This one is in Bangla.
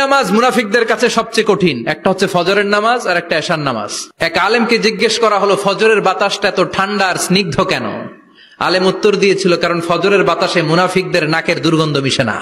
নামাজ মুনাফিকদের কাছে সবচেয়ে কঠিন একটা হচ্ছে ফজরের নামাজ আর একটা এশার নামাজ এক আলেমকে জিজ্ঞেস করা হলো ফজরের বাতাসটা এত ঠান্ডা আর স্নিগ্ধ কেন আলেম উত্তর দিয়েছিল কারণ ফজরের বাতাসে মুনাফিকদের নাকের দুর্গন্ধ মিশে না